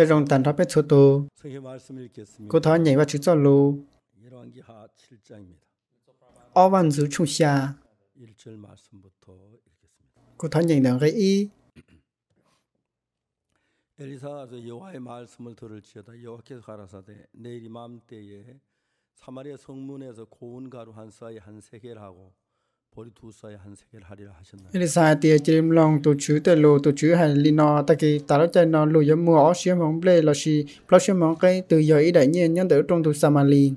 cho rong tàn ra bết số tô. Cô thó nhảy vào chữ cho lô. Ô văn giữ chung xa. Cô thó nhảy đằng gây y. 엘리사가 여호와의 말씀을 들을지어다 여호와께서 가라사대 내일 이맘때에 사마리아 성문에서 고운 가루 한 사이 한 세겔하고 Eli sai tia chim long tu chú tê lù tu chú hay li no ta kỳ ta đó chơi no lù yếm mua ó xiêm hồng ble lo xì lo xiêm hồng cây từ giờ ý đại nhiên nhân tử trong tu samali.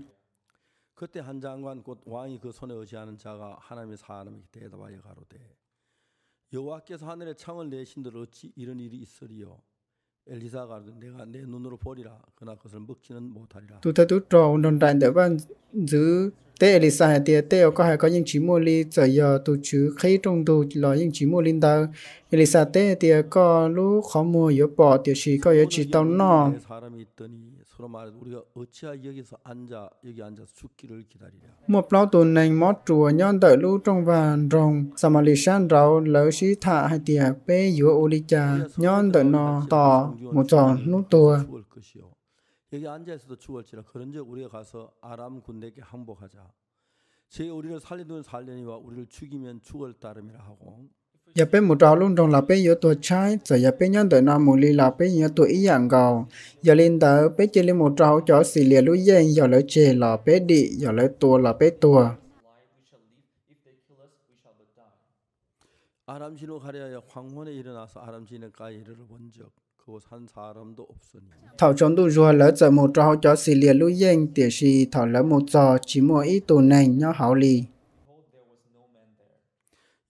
그때 한 장관 곧 왕이 그 손에 의지하는 자가 하나님의 사람이기 대답하여 가로되 여호와께서 하늘에 창을 내신들 어찌 이런 일이 있으리요 엘리사가 내가 내 눈으로 보리라 그러나 그것을 먹지는 못하리라. Tu ta tu trò nôn đại để ban giữ tế lì sa tiệt tế có hay có những chỉ mua li giờ giờ tụ chứ khi trong tụ lo những chỉ mua linh đạo lì sa tế tiệt có lúc khó mua yếu bỏ tiệt chỉ có yếu chỉ tao nọ một lão tuần này mót chùa nhon đợi lưu trong vàn rồng samalishan rau lỡ sĩ thả hay tiệc bê yếu ô lì cha nhon đợi nó tỏ một tròn nút tua 여기 앉아있어도 죽을지라 그런즉 우리가 가서 아람 군대께 항복하자. 제 우리를 살리는 살리니와 우리를 죽이면 죽을 따름이라 하고. yape mutalung dong lape yo to chai sa yape nyan de na muli lape yo to i yang gao yalin da pe chele mutal cho si le lu yen yo le che lape di yo le to lape to 아람 진호 가랴야 황혼에 일어나서 아람 진의 가에 이르러 본적 Thảo chọn tụ rồi lỡ giờ một trò cho xì liệt lưu danh tỉa xì thảo lỡ một giờ chỉ một ít tù này nhó hảo lì.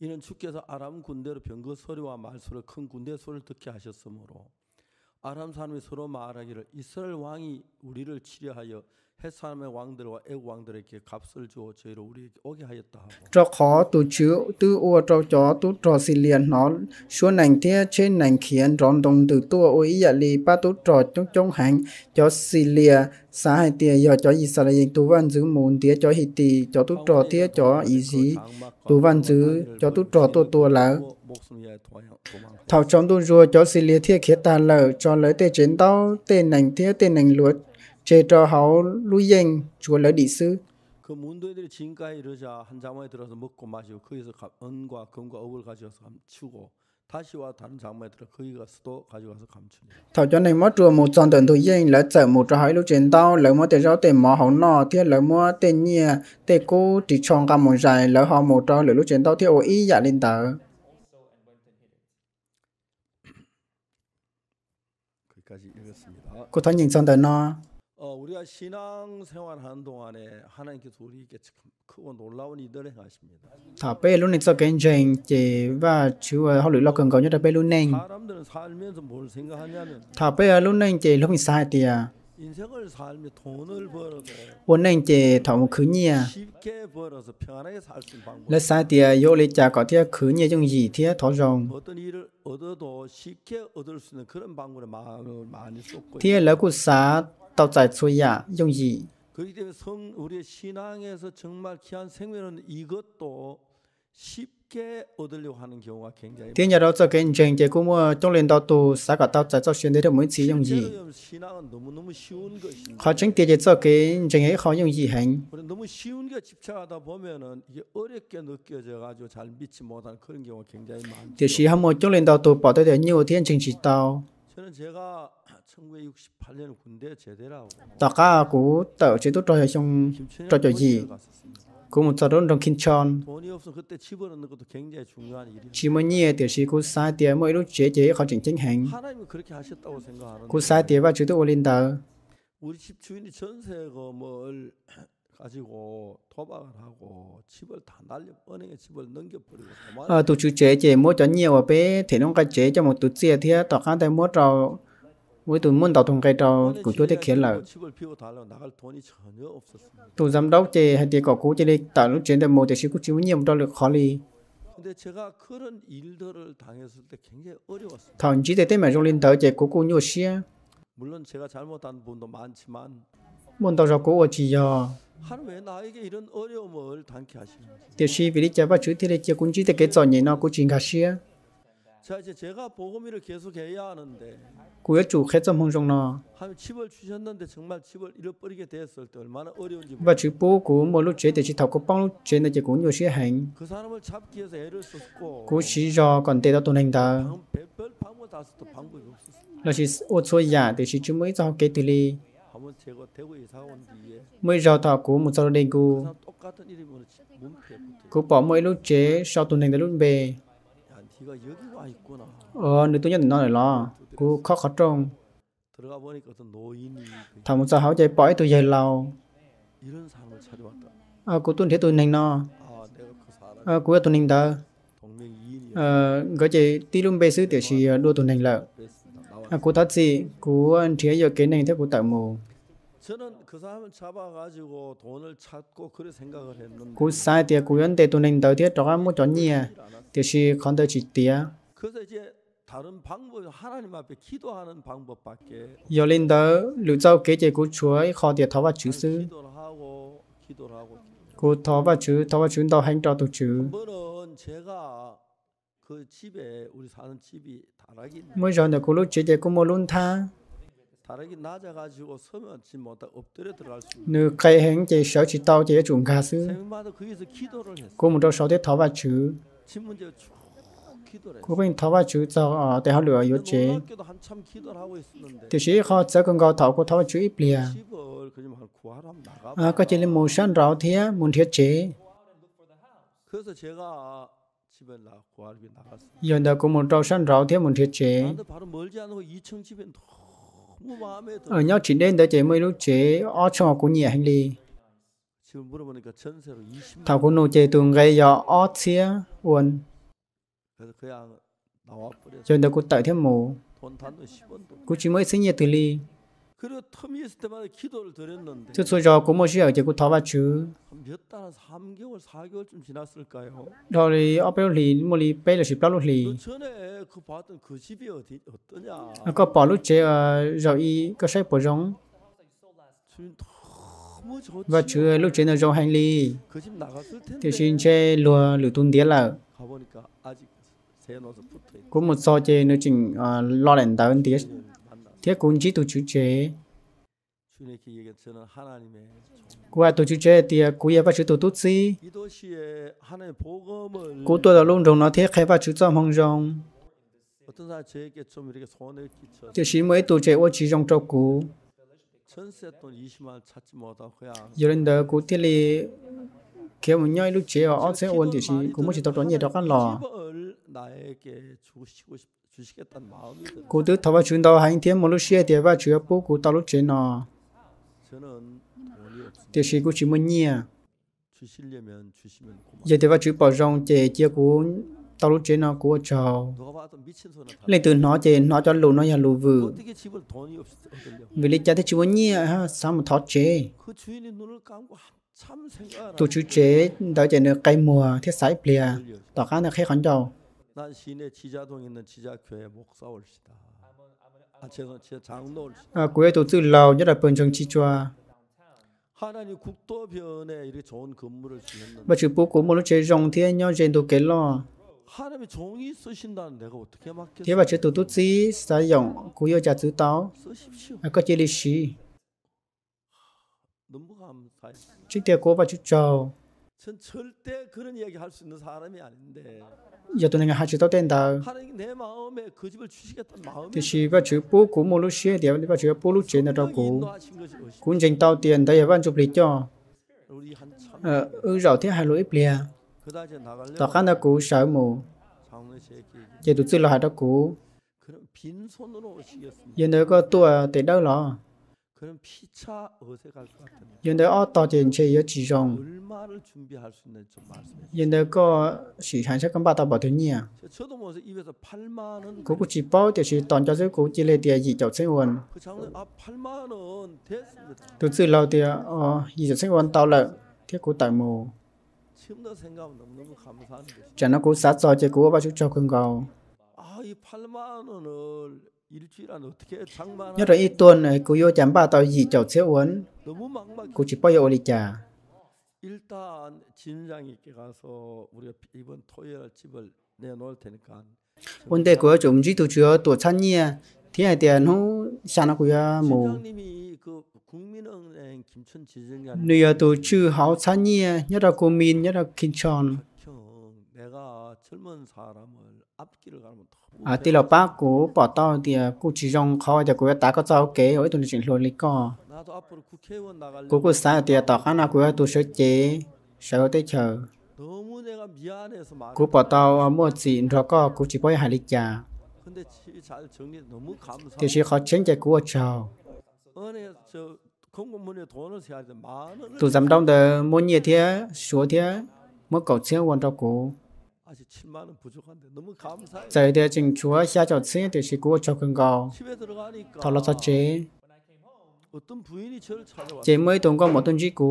이는 주께서 아람 군대로 병거 소리와 말소를 큰 군대 소리를 듣게 하셨으므로 아람 사람이 서로 말하기를 이스라엘 왕이 우리를 치려하여 사람의 왕들과 애국 왕들에게 값을 주어 저희로 우리에게 오게 하였다 하고 cho khó tu chữ tu ô cho chó tu trò xì liền nó số nành thế trên nành khiến rón đồng từ tu ô ý dạ ba tu trò trong trong hàng cho xì lìa xã hai tia do cho Israel tu văn giữ môn tía cho hì tì cho tu trò tía cho ý dí tu văn giữ cho tu trò tu tu là thảo trong tu rùa cho xì lìa thiết khiến ta lở cho lấy tê chiến tao tê nành tía tê nành luật chế trò hậu lui dành chúa lời địa sư. 그 Thảo cho nên mất chùa một trong tuần thời gian lại chở một trò hai lúc chiến tao lấy một tệ rau tệ mỏ hậu nọ thiết lấy mua tệ nhia tệ cô chỉ chọn cả một dài lấy họ một trò lấy lúc chiến tao thiết ổ ý dạ lên tờ. Cô thấy nhìn trong tờ nó. 어, 우리가 신앙 생활하는 동안에 하나님께서 우리에게 크고 놀라운 이들을 행하십니다. Thả bê luôn nịch gen jeng chỉ và chúa họ lưỡi lo cần có nhất là luôn nền. 사람들은 살면서 뭘 생각하냐면 Thả bê luôn nền chỉ lúc mình sai thì à. 인생을 삶에 돈을 벌어도 Vốn nền chỉ thọ một khứ nhì à. 쉽게 벌어서 편하게 살 있는 방법. Lỡ sai thì à vô lý chả có thiết khứ nhì trong gì thiết à, thọ rồng. 어떤 일을 얻어도 쉽게 얻을 수 있는 그런 방법을 많이 많이 썼고. Thiết à, lỡ 倒在崔亚用以。第二，到这个人结果么，中年到都啥个到在做选择的每次用意。好，整第二这个人也好用意很。第四，他们中年到都跑到的牛天政治道。Tà ca cú tờ chế tốt trò chơi trong trò chơi gì cú một trò đón trong kinh tròn chỉ mới nhẹ tiểu sĩ cú sai tiền mỗi lúc chế chế khó trình chính hành cú sai tiền và chữ tốt linh tờ Ờ, tụi chú chế chế mua cho nhiều bé thì nó cái chế cho một tụi chia thì tao khá tay mua trâu mỗi tụi muốn tao thùng cây trâu của chú thế khiến là tụi giám đốc chế hay chế cỏ cũ chế đi tao lúc chế được một thì chú cũng chú nhiều trâu được khó đi thằng chỉ để tên mà trong linh thở chế của cô nhiều xia 물론 제가 잘못한 부분도 많지만 문도적고 오지요. Tiểu sĩ vì đi chả bắt chữ thì đây chả cũng chỉ để cái trò nhảy nó cũng chỉ cả xia. Cú yếu chủ khách trong hông trong nó. Và chữ bố của một lúc chế để chỉ thọc có bóng lúc chế này chỉ cũng nhiều xia hành. Cô chỉ do còn tệ đó tuần hành ta. Là chỉ ô số giả để chỉ chú mới cho cái từ ly mới rào thọ của một sau đình cụ cụ bỏ mỗi lúc chế sau tuần hành tới lúc về ờ nếu tôi nhận nó lại lo cụ khó khó trông thằng một sao háo chạy bỏi tôi dày lâu à cụ tuần thế ờ, tuần hành nó à cụ tuần hành đó ờ gọi chị tí lúc về sứ tiểu sĩ ờ, đua tuần hành lợi. à cụ thật gì cụ anh chế giờ kế này theo cụ tạo mù cú sai tiệt cú yên tệ tụi mình tới tiết đó một chọn nhỉ thì chỉ còn tới chỉ tiệt giờ lên đó lưu châu kế chế cú chúa khó tiệt thọ và chữ sư cú thọ và chữ thọ và chữ đâu hành trò tổ chữ mỗi giờ được cú lúc chế chế cú một luôn tha nếu cái hẹn chế sáu chỉ tao chế chúng ca sư cô một trong sáu tiết tháo và chữ cô bên tháo và chữ cho ở ờ, để họ lựa yếu chế thì chỉ họ sẽ cần gọi tháo cô tháo và chữ ít lìa à có chỉ là một sản rõ thế muốn thiết chế giờ đó cô một trong sản rõ thế muốn thiết chế ở nhau chỉ nên tới chế mới lúc chế o cho của nhẹ hành lý thảo của nô chế tường gây do o xía buồn cho nên cũng tại thêm mù cũng chỉ mới sinh nhiệt từ ly Trước số đó có một sự chỉ của thọ và chứ. Đó là ở bên lì một lì bên là chỉ bao lúc lì. À, có bỏ lúc chế ờ, rồi y có sách bỏ giống. Và chứ ờ, lúc chế là giống hành lý. Thì xin chế lùa lửa tuân đĩa là có một so chế nó chỉnh ờ, lo lẻn tới tía thế cũng chỉ tổ chức chế qua tổ chức chế thì cú ya bắt chữ tổ tút si uh, cú tôi đã luôn đồng nó thiết khai bắt chữ tâm hồng rồng chỉ chỉ mới tổ chế ô chỉ rồng cho cú giờ lên đó cú thiết li kia một nhoi lúc chế ở ớt sẽ ổn thì chỉ cũng chỉ tập đoán nhiệt đó các lò cô tứ thọ vào chúng tao hành thiên một lúc xe thì vào chứa bố cô tao lúc chế nọ thì chỉ cô chỉ muốn nhia giờ thì vào chữ bảo rong chế chia cô tao lúc chế nó của chờ. lấy từ nó chế nó cho lù nó nhà lù vừa vì lý cha thì chỉ muốn nhia ha sao mà thoát chế tu chú chế đó chỉ được cây mùa thiết sải plea tỏ khá là khé khán giàu à, cuối tổ chức lầu nhất là phần trường chi choa và chữ bố của một lúc chế rong thế nhau trên tổ kế lo thế và chữ tổ tút sĩ sử dụng của yêu trả tứ táo à, có chế lý sĩ Trích Tia cô và chú Trầu giờ tôi nghe hai chữ tao tên tao thì chỉ và chữ bố cũ một lúc xưa thì và chữ bố lúc trên là đâu cũ cũng dành tao tiền đây là văn chụp lịch cho ờ ư rõ thế hai lỗi ít lìa tao khá là cũ sợ mù giờ tụi tôi là hai đó cũ giờ nữa có tua thì đâu lo Hiện đời ở tòa tiền chế yếu chỉ rộng. Hiện đời có sự hành sách cầm bà tạo bảo thứ nhỉ. Cô cũng chỉ bảo thì sự toàn cho giới cũng chỉ lệ tiền gì chậu sinh huân. Từ từ lâu thì gì chậu sinh huân tạo lợi thiết của tại mù. Chẳng nó cũng sát cho chế của bao nhiêu cho khuyên cầu nhất là ít tuần này ờ, cô yêu chẳng bao tàu gì chậu xéo uốn cô chỉ bao giờ đi chả vấn đề của chúng chỉ tổ chức à. à, tổ chăn nhia thì à. hai tiền hú sao nó của mù nếu tổ chức hậu chăn nhia nhớ là cô min nhớ là kinh chọn à tí là ba cú bỏ to thì à, cú chỉ rong khó cho cú ta có cháu kế ở tụi chuyện luôn lý co cú cú xa thì tao khá nào cú tu sẽ chế sẽ tới chờ cú bỏ to mua gì rồi co cú chỉ bơi hai lý trà thì chỉ khó tránh chạy cú ở chờ tụi giám đông đời muốn nhiệt thế số thế mới cầu xe quan trọng cú 在一点进去啊，下脚吃一点水果就更高。到了这节，姐妹通过矛盾之故。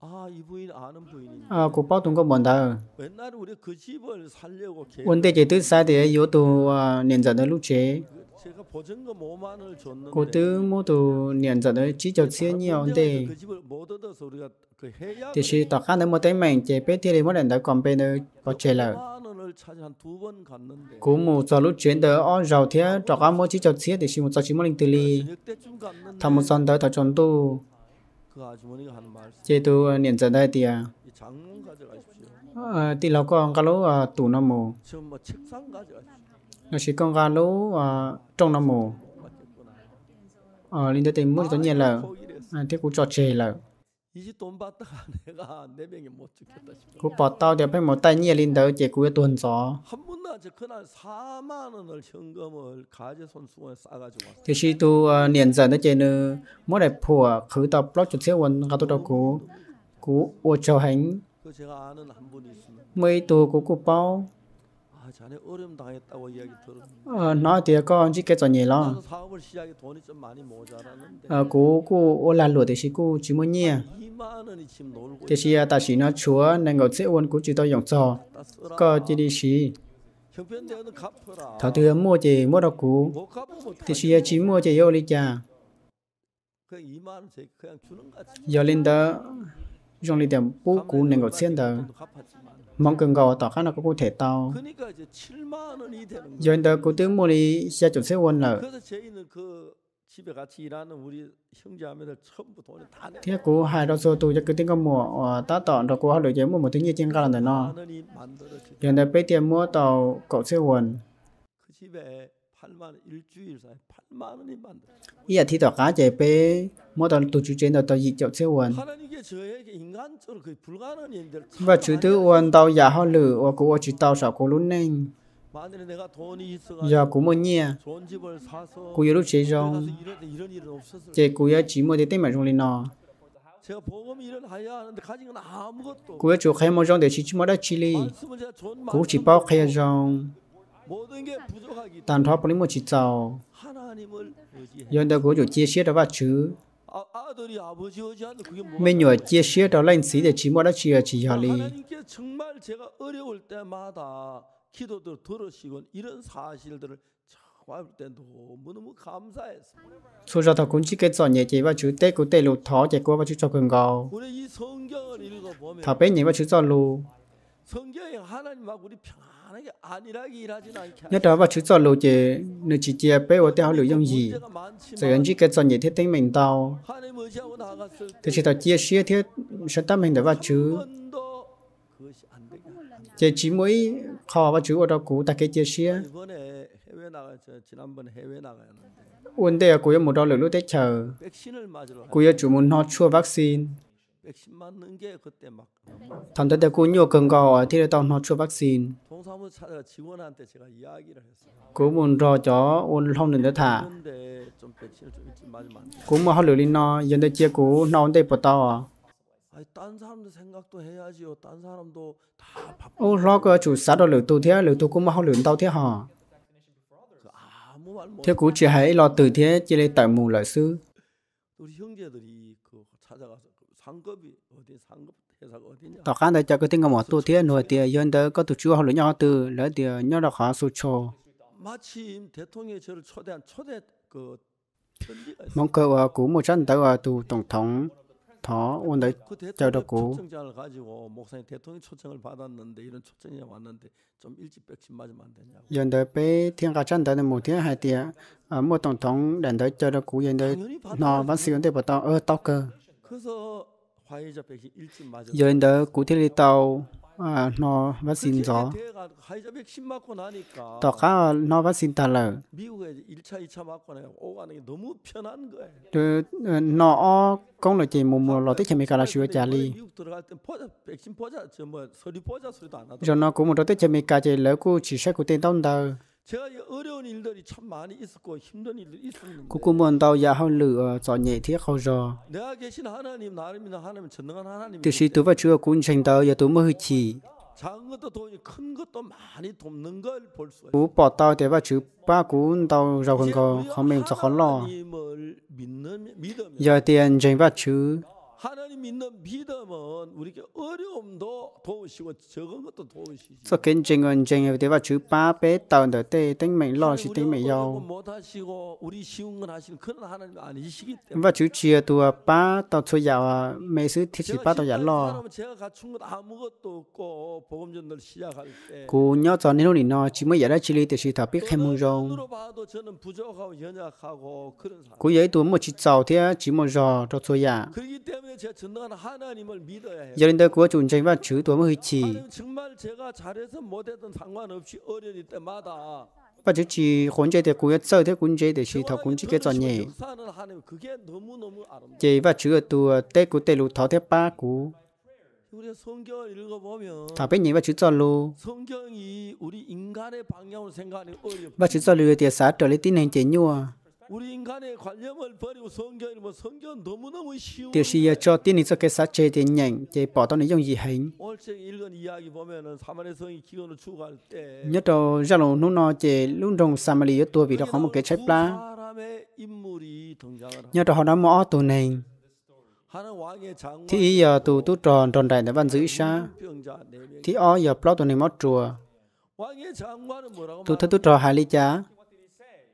아, 이분이 아는 부인입니다. 아, 곧바 그 동거 뭔다. 옛날에 우리 그 집을 살려고 원대 제뜻 사대 요도와 년자의 루체. 제가 보증금 5만을 줬는데. 고등 모두 년자를 지적 세니언데. 그 집을 못 얻어서 우리가 thì 디시 thì 하는 뭐 때문에 còn 배터리 뭐 có 건배는 버체라 cú mù cho lúc chuyển tới on giàu thế cho các mỗi chỉ cho xe thì xin một cho chỉ một linh từ li thầm một son tới thọ chọn tu chế tu ờ, niệm giờ đây thì à ờ, thì lâu con cá lú tủ nó mù nó chỉ con cá lú ờ, trong nó mù ờ linh tới tìm mỗi cho nhiên là thế cũng trò chê là 이제 돈 받다가 내가 네 명이 못 죽겠다 싶어. 그 받다 대표 못 다니 린다고 제구에 돈 줘. 한 번나 저 그날 4만 원을 현금을 가재 손수건에 싸 가지고 왔어. 대시 또 년자 제는 뭐래 포아 그다 블록 주세요 원 가도 되고 그 오초 행. 그 제가 아는 한 분이 있습니다. 뭐또 고고 빠 ờ, nói thì có chỉ cái cho gì lo ờ, cô cô ô là lụa thì chỉ cô chỉ muốn nhia thì chỉ ta chỉ nó chúa nên gọi sẽ ôn cô chỉ tôi dòng trò có chỉ đi chỉ thảo thừa mua gì mua đâu cũ thì chỉ chỉ mua gì yêu đi cha giờ lên đó dùng đi tìm bố cũ nên gọi xem đó mong cường gò tỏ khác là có cụ thể tao rồi tớ cố tướng mua đi xe chuẩn xe quân lở thế cố hai đó số tôi cho cứ tiếng có mùa ờ, ta tỏ đó cố học được chế mua một thứ như trên cao là nó rồi tớ bây tiền mua tàu cậu xe quân Iya thi tỏ cá chế bê mô tỏ tù chú trên tỏ dị chậu xe uẩn Và chú tư uẩn tàu giả hóa lử và cú chú tàu sảo cú lún nênh Giờ cú mô nhẹ Cú yếu lúc chế rong Chế cú yếu chỉ mô tế tế mà rong lên nọ Cú yếu chú khai mô rong để chỉ chú mô đá chi lì chỉ bao khai rong thoát 但他不那么去找，用到各种解释的话去。mình nhỏ chia sẻ đó mấy người chia sẻ là anh sĩ để chỉ mua đã chia à, chỉ hà li Chú ra thằng cũng chỉ cái chọn nhẹ chế và chú tết của tết lụ thó chạy qua và chú cho cường gò thằng bé nhẹ và chú chọn lụ nhất đó và chữ cho lô chế nửa chỉ chia bé ở tiêu lưu dòng gì rồi anh chỉ cái cho nhị thiết tính mình tao thì chỉ tao chia chia thiết sẽ tâm mình để và chữ chế chỉ mỗi khó và chữ ở đó cũ ta cái chia chia vấn đề của một đó lưu lúc tết chờ của chủ muốn nó chua vaccine 담당 대군요 근거 어디를 떠나 주 백신 그분 저저 오늘 hôm nữa thả cũng mà họ lười nó giờ đây chia cũ nó đây bắt đầu ô lo cái chủ xã đó lười tu thế lười tu cũng mà họ lười tao thế họ thế cũ chỉ hãy lo từ thế chỉ lấy tại mù lợi sư tao khán đại cho cái tiếng ngọc tu thiên hồi tiề yên đó có tổ chúa họ lựa nhau từ lỡ tiề nhau đó họ sụt cho mong cầu ở ờ, cũ một chân tới ở tù tổng thống thọ ôn đấy chờ đó cũ yên đấy bé thiên cả chân tới một thiên hai địa ở ờ, một tổng thống đến tới chờ đó cũ yên đấy nó vẫn sử dụng để bảo tao ơ ờ, tao cơ Giờ đó cụ thể đi tàu à, nó vaccine gió tỏ cá nó vaccine tà lở từ nó công là chỉ mùa mùa lo tết chemi cả là sửa trả li, rồi nó cũng một đó tết chemi cả chỉ lỡ cô chỉ sẽ của tên tông đời Cô cũng muốn tao giả hơn lửa cho ờ, nhẹ thiết hao rò. Từ khi tôi và chưa cũng tranh tao giờ tôi mới chỉ. Cú bỏ tao để và chữ ba cú tao rau còn có không mềm cho khó lo. Giờ tiền tranh và chữ So kinh trình ơn trình hiểu tế và chữ ba bế tạo đỡ tê tính mệnh lo chỉ tính mệnh giàu. Và chữ chia tùa ba tao số giàu à, mê sứ thiết chỉ ba tao giàu lo. Cú nhớ cho nên lúc nó chỉ mới giải ra chỉ li tế sĩ thảo biết khen mông rong. Cú giấy tùa một chỉ giàu thế chỉ một giò cho số giàu. Giờ đến tới của chúng tránh và chứ tối hơi chỉ. và chứ chỉ hôn chế thì cũng nhất sơ thế cũng chế để chỉ thọc cũng chỉ cái tròn nhẹ chế và chứ ở tù tê của tê lụt thọ thế ba cú thả bên nhẹ và chứ tròn lù và chứ tròn lù thì sát trở lấy tin chế nhua Tiểu sĩ cho tiên lý cho cái sát chế thì nhảnh chế bỏ tao này dùng gì hình. Nhất đầu ra lầu nung nó chế luôn đồng Samali ở tua vì đó có một cái trái plá. Nhất đầu họ nói mõ tù này. Thì giờ tù tu tròn tròn đại đã văn giữ xa. Thì ó giờ plot tù này mót chùa. Tù thất tu trò hai lý chá.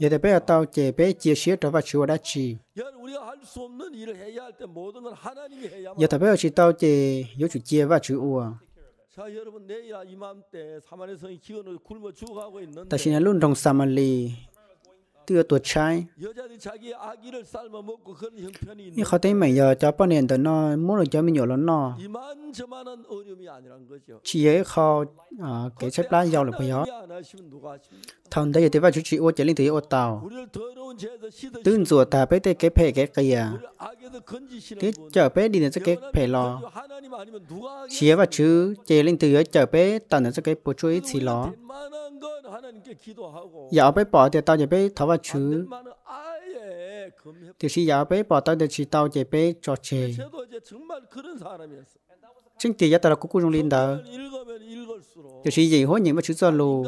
Vậy thì bây giờ tao chỉ bé chia sẻ cho bạn chúa đã chỉ. Vậy thì bây giờ chỉ tao chỉ yếu chủ chia và chúa. Ta xin luôn trong Samali Thưa tuột trai, nhưng khó thấy mày giờ cho bọn nền tớ nó muốn được cho mình nhiều lắm nó. Chỉ ấy khó kể à, xếp lá giàu là bây giờ. Thằng đây thì vào chú chị ô chế linh thì ô tàu. Tương rùa ta bế tê cái phê cái kìa. Thế à. chở bế đi đến kế phê lò. Chỉ ấy vào chú chế linh thì chở bế tàn đến cái bố chú ý xì lò. 也被宝的到也被他们去，就是也被宝到的去到也被抓起。正第一到了姑姑中领导，就是以后你们去走路，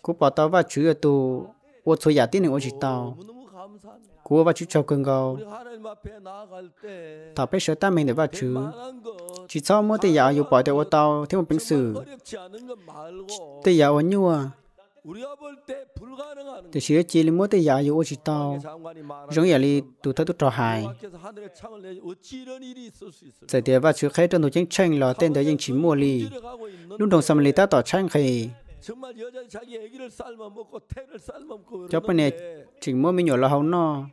姑宝到把去的都，我从亚丁的我知道。của và chú cho cường gầu thảo bé sửa tam hình để vào chứ chỉ sau mỗi tay giáo dù bỏ tay ô tàu thêm một bình sử tay giáo ấn nhua thì sửa chỉ là mỗi tay giáo dù ô chỉ tàu giống như là tụ thất tụ trò hài giờ thì và chữ khai trong tổ chức tranh là tên tới dân chỉ mua lì lúc đồng xâm lì ta tỏ tranh khai cho bên này chỉnh mua mình nhỏ là hầu no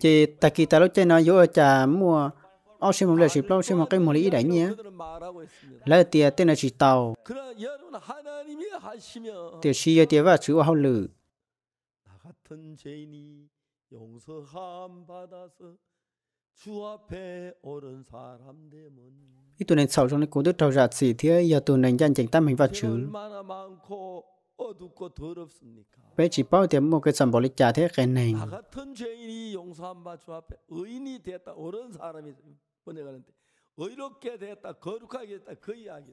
chị ta kỳ ta lúc chơi nó vô chả mua ao xem một lần chỉ bao xem một cái một lý đấy nhé lấy tiền tên là chỉ tàu tiền xí tiền và chữ hầu lử ít tuần này sau trong này cố đức trao rạt gì thế giờ tuần này nhanh chỉnh tâm mình vào chứ bé chỉ bao tiền một cái sản phẩm lịch trả thế cái này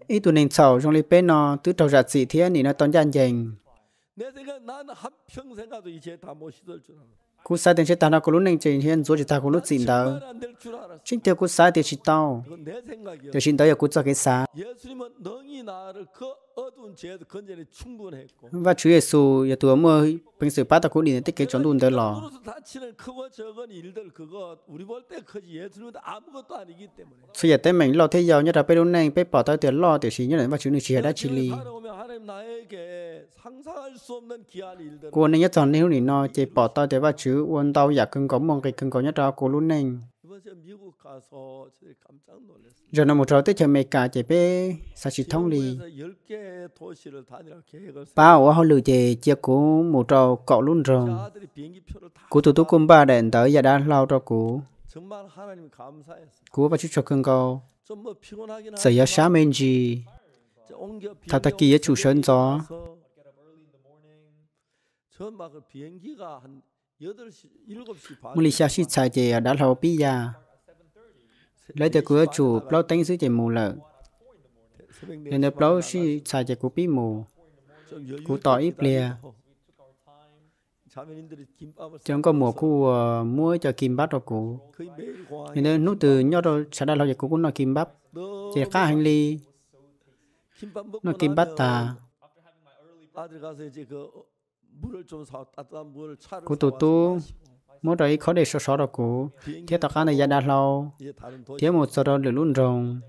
ít tuần này sau trong này bé nó tứ trao rạt gì thế này nó toàn nhanh chỉnh cú sai tiền chế tao nó có lúc nên chỉ hiện rồi chỉ tao có lúc xin đó chính theo cú sai tiền chỉ tao tiền xin đó giờ cú cho cái sa và Chúa Giêsu ya tu mơ bình sự bắt đầu đi đến tích kế chọn đun đỡ lò. Sự giả tế mình lò thế giàu nhất là bê đôn này bê bỏ tay tiền lò tiểu sĩ nhất là và Chúa nữ chỉ đã chỉ lì. Cô nên nhất chọn nếu nỉ nó chỉ bỏ tay tiền và Chúa uốn tao giả cưng có một cái cưng có nhất là cô luôn nành. Rồi một trò tới chờ mẹ cả chế bé sa chỉ thông đi. Ba ở họ lừa chế chia cố một trò cọ luôn rồng, Cố tụi tôi cùng ba đèn tới giờ đã lao cho cố. Cố và chút cho cưng cô. Sở yếu sáng men gì. Thật ta kia chủ sân gió. Malaysia chỉ chạy về đã lâu bây giờ lấy từ cửa chủ bao tính dưới chạy mù lợ nên được bao chỉ chạy về của bí mù của tỏi ít lìa trong có mùa khu ờ, mua cho kim bắp rồi cụ nên nút từ nhau rồi sẽ đã lâu giờ cũng nói kim bắp chỉ khá hành lý nó kim bắp ta cú tụ tu mỗi đời khó để so so đó cụ thế tao khá này gia đa lâu thế một số đó để luôn rồng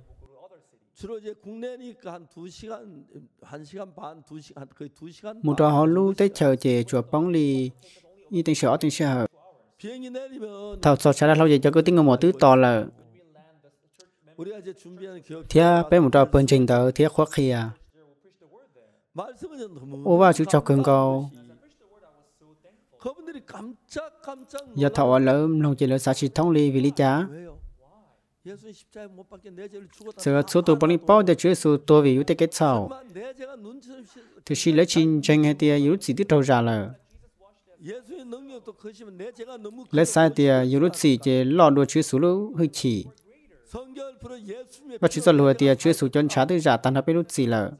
một trò họ lưu tới chờ chị chùa bóng lì y tên sợ tên sợ thảo sợ sẽ đa lâu vậy cho cứ tiếng ngầm một tứ to là thế bé một trò bên trình tờ thế khó khìa ô vào chú chọc cường cầu Do thọ lỡ nông chỉ lỡ sa chi thông lý vì lý cha. Giờ số tù bọn bao để chúa số tù vì yếu tế kết sau. Thì khi lỡ chín tranh hay tia yếu chỉ tiết trâu ra lỡ. Lỡ sai tia yếu lúc chỉ chế lọ đùa chúa số lũ hơi chỉ. Và chúa giọt lùa tia chúa số chân trả tư giả tàn hợp yếu lúc chỉ lỡ.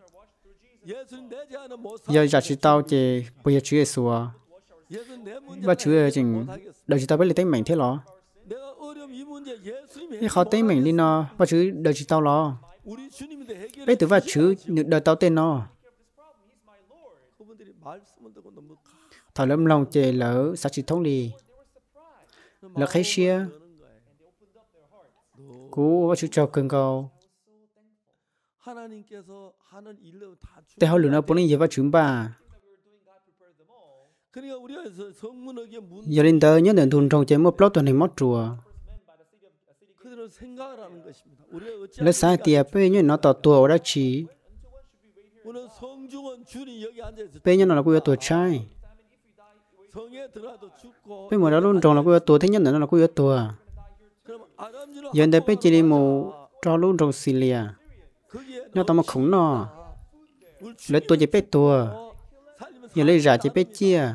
Giờ giả chỉ tao chế bây giờ chúa số và Chúa ơi chỉnh đời chúng ta biết lý tính mảnh thế lo khó tính mảnh lý nó và Chúa đời chúng ta lo bây từ và Chúa đời tao tên nó thảo lâm lòng chề lỡ xã trị thông lì lỡ khai xia cú và Chúa cho cường cầu Tại họ lửa nào bốn linh và chúng bà Giờ đến tới những đền thun trong chế một plot tuần hình mất chùa. Lấy sai tiệp bây như nó tỏ tùa đã chỉ. Bây như nó là quý tùa trai. Bây mùa đó luôn trồng là quý tùa thế nhất là quý tùa. Giờ đến bây chỉ đi mù cho luôn trồng xì lìa. Nó tỏ mà khủng nọ. Lấy tùa chỉ bế tùa nhờ lấy giả chỉ biết chia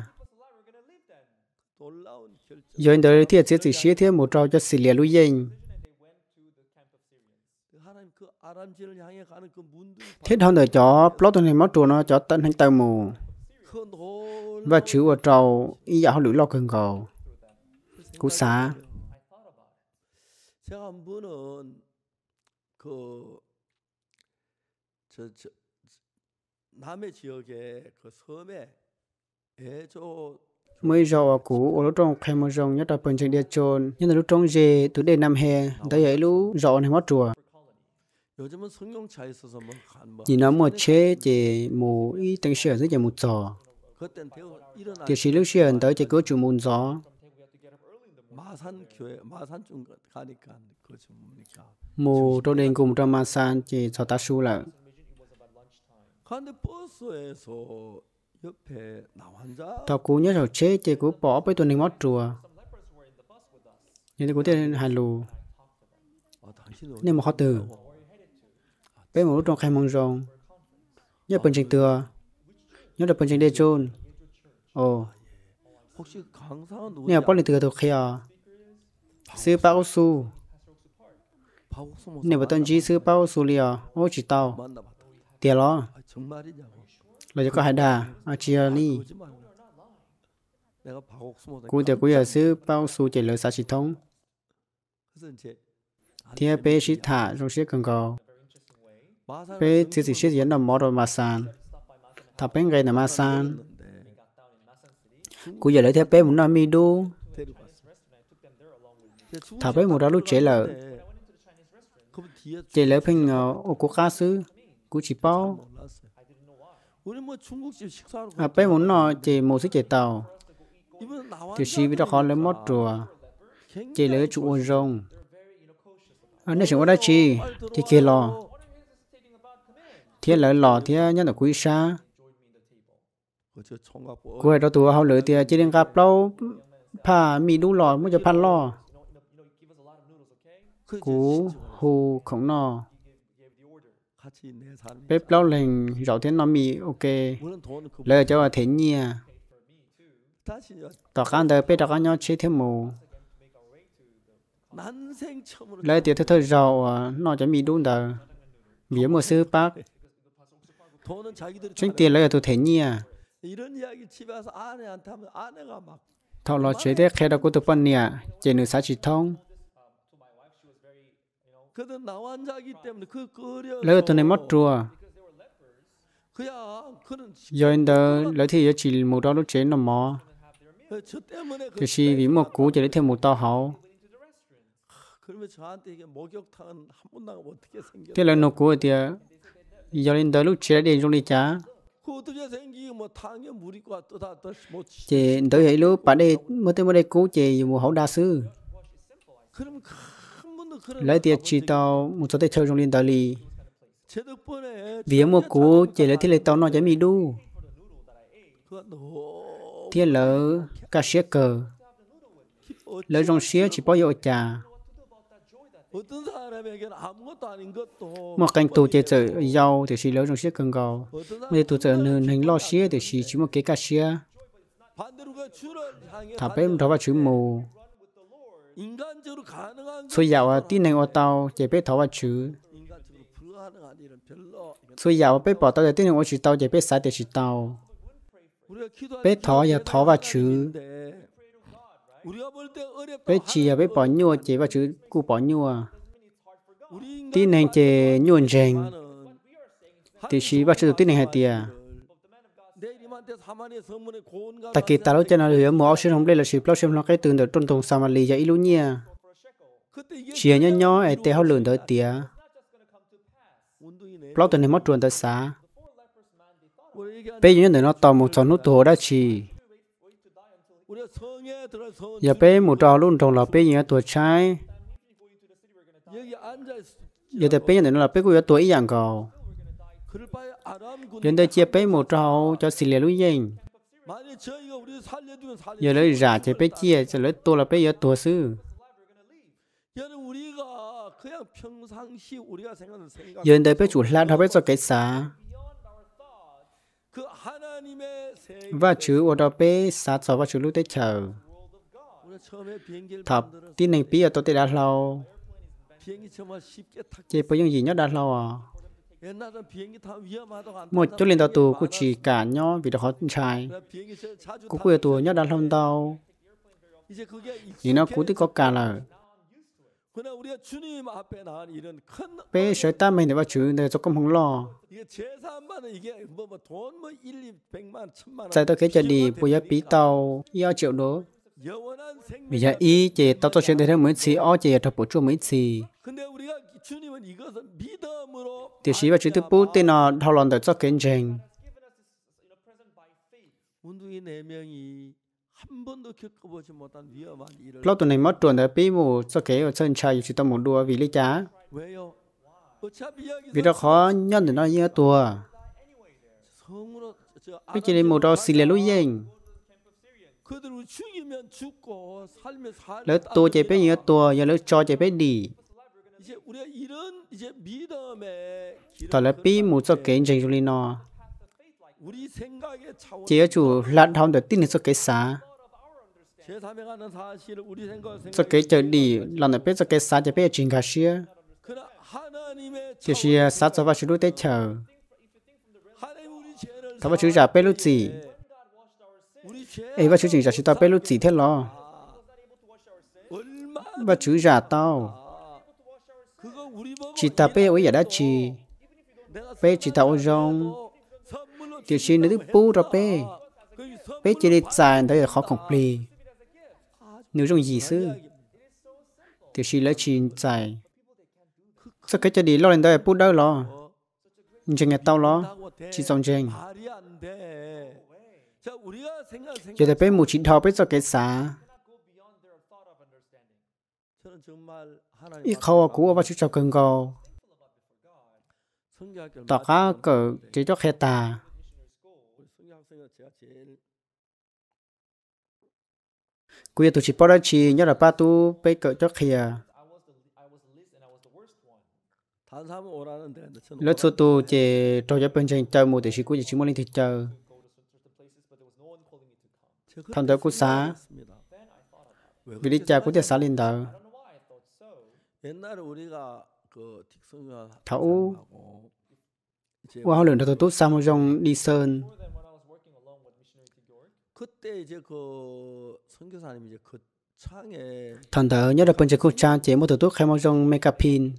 do anh đời thiệt sẽ chỉ xế thêm một trò cho xì lìa lui dành thiết đó là cho plot tuần hành mất trù nó cho tận hành tàu mù và chữ ở trầu y dạ họ lưỡi lo cần cầu cú xá 제가 mới rồi cũ ở lúc trong khai mở rộng nhất là phần trên địa chôn nhưng là lúc trong dề từ đề năm hè tới ấy lũ rõ này mất chùa nhìn nó một chế chỉ mù ý tăng sửa rất là một giò thì sĩ lúc sườn tới chỉ cứ chủ môn gió mù trong đền cùng trong ma san chỉ cho ta su lợn Tao cú nhớ rồi chế chế cú bỏ bây tuần đình mót chùa. Nhưng cú tên hà lù. Nên một khó từ. Bây một lúc trong khai mong rong. Nhớ bình trình tựa. Nhớ được bình trình đê chôn. Ồ. Nếu bỏ lên tựa thuộc khi à. Sư bao su. Nếu bỏ tuần chí sư bao su lìa. Ô chỉ tao. tiếc lo. 라자카 하다 아치아니 군대 구야스 빠우수 제러 사시통 thiên bê sĩ thả trong sĩ cần cầu bê thứ sĩ sĩ diễn là mô đồ mà sàn thả bê ngay là mà sàn cú giờ lấy thiên bê muốn làm mi đu thả bê một đó lúc chế là chế lấy phình ô cố ca sư cú chỉ bao à bé muốn nói chỉ một sức chế tàu thì chỉ vì đó khó lấy mót rùa chỉ lấy chủ ôn rong à nếu chúng ta đã chi thì kia lò thì lấy lò thì nhân ở quý sa quê đó tụi họ lưỡi thì chỉ đang gặp lâu pa mì đu lò mới cho pan lò cú hù khổng nò bếp lâu lên rau thế nó mì ok lời cho thế nha à. tao khăn đời bếp tao khăn nhau chế thêm mù lời tiểu thôi thôi rau à, nó cho mì đun đời mía một sư bác chính tiền lời tôi thế nha thọ lo chế thế khi đó cô tôi bận nè à. chế nữ xã chỉ thông lỡ tôi này mất chùa do anh đó lấy thì chỉ một đó lúc chế nó mò thì chỉ vì một cú chỉ lấy thêm một to hậu thế là nó cú thì do anh đó lúc chế đi trong đi chả chị tới hãy lúc bà đây mới tới mới đây cú chị một hậu đa sư lấy tiệt chỉ tàu một số tay chơi trong liên đại lì vì một cú chỉ lấy thiết lấy tàu nó chả mi đu thiết lỡ cả xe cờ lấy trong xe chỉ bao giờ trà một cảnh tù chơi chơi giàu thì chỉ lỡ trong xe cần gò mà tù chơi nền hình lo xe thì chỉ chỉ một cái cả xe thả bếp đó vào chữ mù suy dạo tin này ô tàu chỉ biết thấu vào chứ suy dạo biết bỏ tàu tin này ô chữ tàu chỉ biết sai để chữ tàu biết thấu giờ thấu vào chứ biết chỉ biết bỏ nhua chỉ vào chứ cụ bỏ nhua tin này chỉ nhua rèn thì chỉ bắt chữ tin này hay tiệt ta kỳ ta cho nó hiểu một option không đây là ship, chỉ option nó cái từ được trong thùng Somali dạy luôn nha chỉ nhỏ nhỏ ai tế hậu lượn tới tía blog tuần này mất chuồn tới xá bây giờ nó tỏ một tròn nút hồ đã chỉ giờ bé một trò luôn trong là bé nhớ tuổi trai giờ thì bé nó là bé cũng tuổi dạng cầu yonda chia pe một trâu cho xì lẻ lũ yên giờ lấy giả chia pe chia giờ lấy tua là pe giờ tua sư yonda pe chủ lan thao pe cho cái xá và chữ ở đó pe xá cho và chữ lũ tế chờ thập tin này pia tôi tế đã lâu chỉ bởi những gì nhất đã lâu à một chút lên tàu tù cũng chỉ cả nhó vì đó khó trai cũng quê tù nhó đàn lông tàu vì nó cũng tích có cả là bé sợ ta mình để vào chữ để cho công hồng lo tại tôi kể cho đi bây giờ bí tàu yêu triệu đô, bây giờ y chị tao cho chuyện thế mới xì o chị thật bổ chua mới xì Tiểu sĩ và Chủ tịch Putin thảo luận tại các kiến trình. Lúc tuần này mất tuần đã bị mù cho kế ở chân trai chỉ tâm một đùa vì lý giá. Vì đó khó nhân để nó nhớ tùa. Bây giờ mù đó xì lệ lũ dành. Lỡ tùa chạy bế nhớ tùa, giờ lỡ cho chạy bế đi tỏ là bi một số cái chứng chúng nó chỉ chủ lặn thông được tin số cái xá số cái chờ đi làm được biết số cái xá chỉ biết chính cả xia chỉ xia sát cho vào chú lúc tết chờ thằng vào chú trả biết lúc gì ấy vào chú chỉ trả chúng ta biết lúc gì thế lo vào chú trả tao chỉ chita pe oi ya da chi pe chita o jong tiểu chi nữ pu ra pe pe chỉ đi xài tới khó không lì nếu trong gì sư tiểu chi lấy chi xài sao cái chỉ để lo lên đây, pu đâu lo nhưng nghe tao lo chỉ dòng chèn giờ thì bé một chỉ thọ bé cho cái xá ít khó cũ và chú trọng cần gò tỏ cá cờ chỉ cho khe tà quý tụ chỉ bỏ ra chỉ nhớ là ba tu bây cờ cho khe lúc số tu chỉ trò cho bên trên chờ một để chỉ quý chỉ muốn lên thịt chơi thằng đó cũng xa, vì đi chơi cũng thể xa lên đời Thảo qua lượng thật tốt Samojong đi sơn thần thờ nhớ được bên chế quốc cha chế một tổ tốt khai mong Mekapin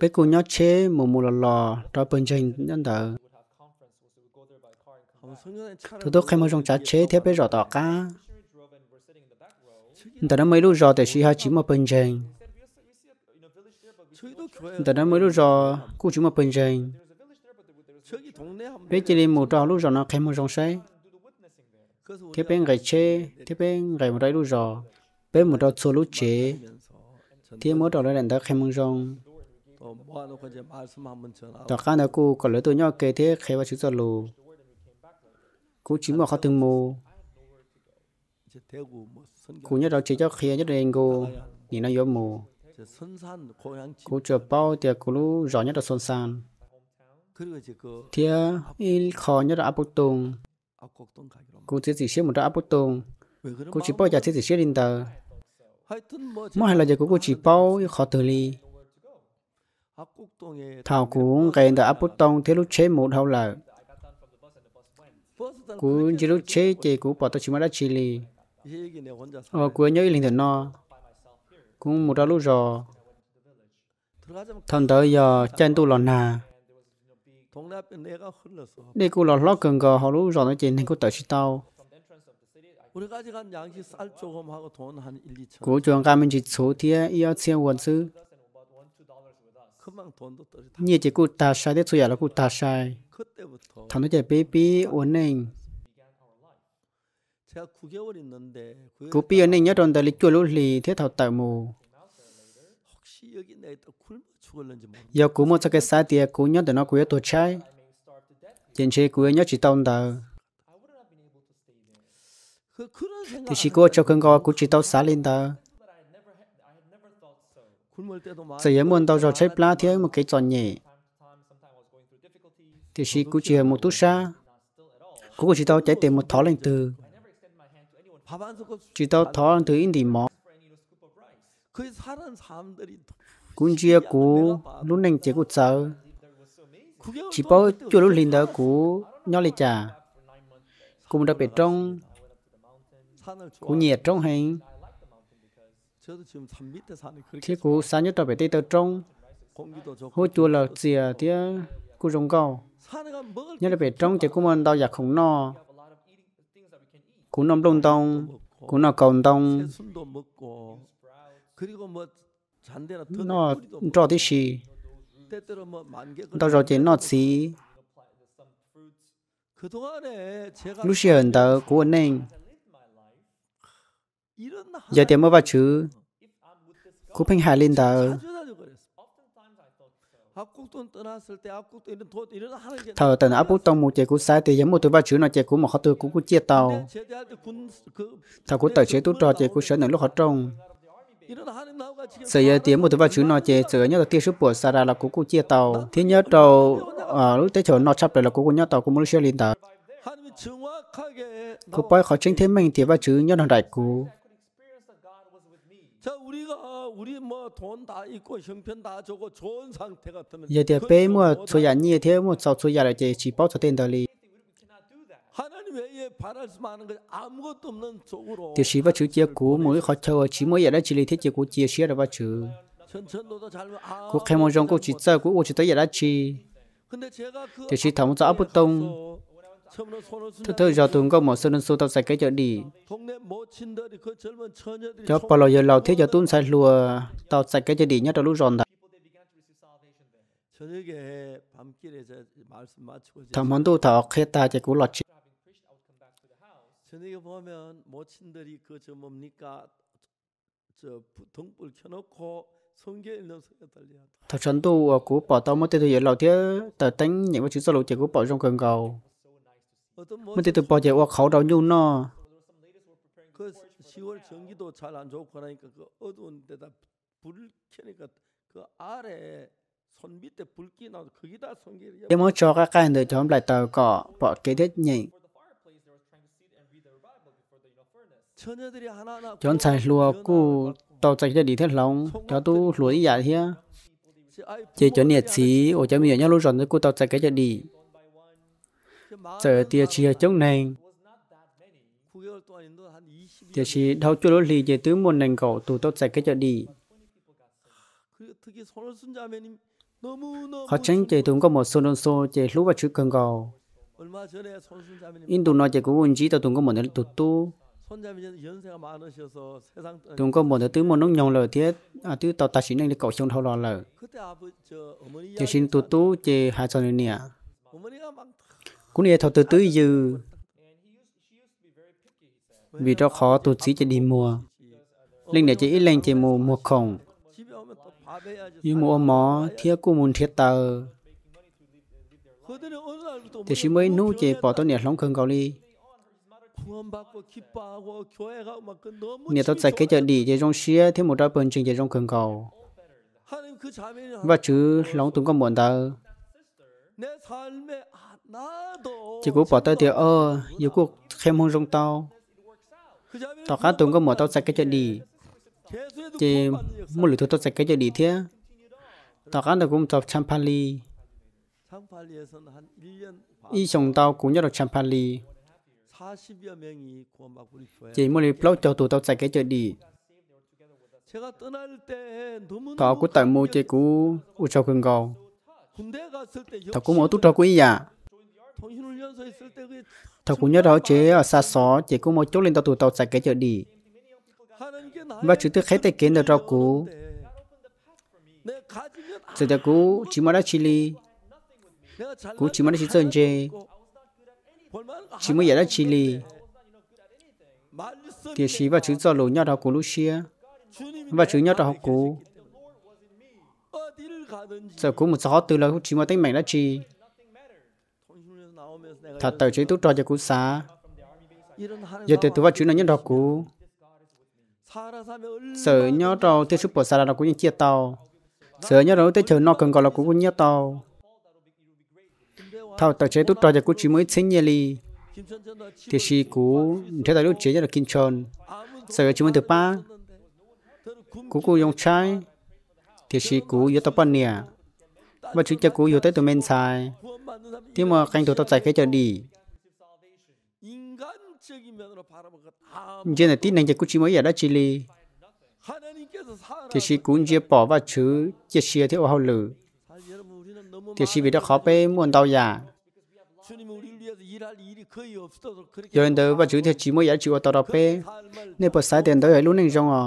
bé cô nhớ chế một mù lò lò đó bên chế nhân thờ tổ tốt khai mong trong cha chế thế bé rõ tỏ cá ta đã mấy lúc rõ tại sĩ hai chỉ mà bên trên ta đã mấy lúc rõ cụ chỉ mà bình trên bé chỉ lên một trò lúc rõ nó khen một dòng say thế bên gạch chê thế bên gạch một đây lúc rõ bên một trò số lúc chế thế mỗi trò đó đàn ta khen một dòng ta khá là cụ còn lấy tôi nhau kể thế khéo chữ cho lù cô chỉ mà khó từng mù cú kunya đó chỉ cho khía nhất đen cô nhìn nó yếu mù cú chụp bao thì cú lú rõ nhất là xuân san thia il khó nhất là áp tung cú chỉ chỉ xếp một đó áp tung cú chỉ bao giờ chỉ chỉ xếp lên tờ mỗi hai là giờ cú cú chỉ bao khó từ ly thảo cú cái tờ áp tung thế lúc chế một hậu là cú chỉ lúc chế chỉ cú bỏ tới chỉ mà đã chỉ ly ờ cuối nhớ linh thần no cũng một ra lúc rò. thần tới giờ chân tu lòn nà đây cô lò lót cần gò họ lúc rò nói chuyện nên cô tự chỉ tao cô chuồng cá mình chỉ số thia yêu xe quần sư nhiều chỉ cô ta sai đấy chủ yếu là cô ta sai thằng tới chỉ bé bé ổn định Cú bia nên nhớ tròn tại lịch chùa lúc lì thế thảo tại mù. Giờ cú một cái sai tiệt cú nhớ để nó cú tổ chai. Trên chế cú nhớ chỉ tông tờ. Thì chỉ cô cho cưng co cú chỉ tao xả lên tờ. Giờ yếm muốn tao cho chơi plá thế một cái tròn nhẹ. Thì chỉ cú chỉ một tú xa. Cú chỉ tao chạy tiền một thỏ lên từ chỉ tao cũng 지도 더한 lúc 뭐 군주의 구 룬행 chỉ 저 지보 lúc linh đó của nho lì trà cùng đặc biệt trong của nhiệt trong hành thế của sáng nhất đặc biệt tây tơ trong hô chùa là xìa thì của rồng cầu nhất đặc biệt trong thì cũng mình đau giặc không no cúng nông đông tông cúng nó cầu tông nó cho tí xì tao cho chỉ nó xí lúc xưa hiện tại của anh giờ tiền mới vào chứ cú ping hà lên tờ thờ tận áp quốc tông một chế cú sai thì giống một thứ ba chữ nó chế cú một họ tư cú cú chia tàu thờ cú tờ chế tú trò chế cú sở nâng lúc họ trông sự giờ tiếng một thứ ba chữ nó chế sự nhớ là tia sứ bùa sa ra là cú cú chia tàu thế nhớ tàu ở lúc tới chỗ nó chắp rồi là cú cú nhớ tàu cú muốn sửa lên tàu cú bay khó chính thế mình thì ba chữ nhớ là đại cú giờ thì bé mua số nhà như thế mua sau số nhà là chỉ chỉ bao số tiền đó đi thì chỉ và chữ chia cũ mỗi khó chơi chỉ mỗi giờ đó chỉ lấy thế chia cũ chia chia là và chữ cũng khai mong rằng cũng chỉ chơi cũng chỉ tới giờ đó chỉ thì chỉ thằng cho áp tông Thực tự cho tụi có một số nâng số tập sạch cái chợ đi. Cho bà lò giờ lào thiết cho tụi sạch lùa tập sạch cái chợ đi nhất là lúc ròn thật. Thầm hồn tu thảo khế ta chạy cú lọt chị. 저녁에 보면 모친들이 그저 뭡니까 저 동불 켜놓고 Thật sẵn tu của bỏ tao mất tiêu thời giờ lâu thế tờ tính những cái chữ sơ lộ chỉ của bỏ trong cần cầu mình thì tụi bỏ chạy qua khẩu đầu nhu nó Em muốn cho các anh người chọn lại tàu cỏ bỏ cái đất nhỉ chọn xài lúa cũ tàu chạy ra đi thiết lòng cho tu lúa đi giả thế chỉ cho nhiệt xí ở cho mình nhớ lúc rồi cũ tàu chạy cái chạy đi giờ tia chia chống nền tia chi đau chỗ lỗ lì về tứ môn nành cổ tù tốt giải cái cho đi họ tránh chạy tùng có một số đơn số chạy lũ và chữ cần gò in tùng nói chạy cũng ổn chỉ tao tùng có một nơi tụt tu tùng có một nơi tứ môn nó nhong lời thiết à tứ tao ta chỉ nên đi cậu trong thâu lo lời tia xin tụt tu chạy hai trăm nè cú như thọ từ tứ dư vì đó khó tu sĩ chỉ đi mua linh để chỉ ít lên chỉ mua mua khổng như mua mỏ thiết cũng muốn thiết tờ thì chỉ mới nu chỉ bỏ tôi nhẹ lòng khẩn cầu đi nhẹ tôi giải cái chợ đi chỉ trong xe thêm một trăm phần trình chỉ trong khẩn cầu và chứ lòng tụng có muốn tờ chỉ cũng bỏ tới thì ơ ờ, nhiều cuộc khem hôn rong tao tao khá tuần có mở tao sạch cái chuyện đi chỉ một lưỡi thuốc tao sạch cái chuyện đi thế tao khá được cũng tập champali y chồng tao cũng nhớ được champali chỉ một lưỡi blog cho tụi tao sạch cái chuyện đi tao cũng tại mua chỉ cũ u trâu gần cầu. tao cũng mở tụt trâu quý à Thảo cũng nhớ đó chế ở ờ, xa xó chế cũng một chút lên tàu tù tàu chạy cái chợ đi. Và chủ tư khái tài kiến được rau cú. Giờ ta cú chỉ mà đã chỉ ly. Cú chỉ mà đã chỉ sơn chê. Chỉ mới giải đã chỉ ly. Thì sĩ và chữ cho lỗ nhau đó cú lúc xia. Và chữ nhau đó cú. Giờ cú một gió từ là chỉ mà tính mạnh đã chỉ thật tờ chế tú trò cho cú xa giờ từ từ vào chuyện này nhớ đọc cú sở nhớ trò tiếp xúc bỏ xa là cú những chia tàu sở nhớ rồi tới chờ nó cần gọi là cú cũng nhớ tàu thao tờ chế tú trò cho cú chỉ mới xin nhẹ li thì xì cú thế tại lúc chế nhớ là kinh tròn sở chỉ mới thứ ba cú cú dòng trái thì xì cú yếu tập bận nè và chúng ta cú yếu tới từ men sai thế mà khanh thủ tập giải cái cho đi giờ này tin này chỉ cũng chỉ mới ở đó chỉ li thì sĩ cũng chỉ bỏ vào chứ chỉ xia thì hậu lử thì sĩ vì đó khó bé muốn đau già dạ. giờ anh và vào chứ thì chỉ mới giải chịu ở tàu bé nên bớt sai tiền tới ở lúc này trong à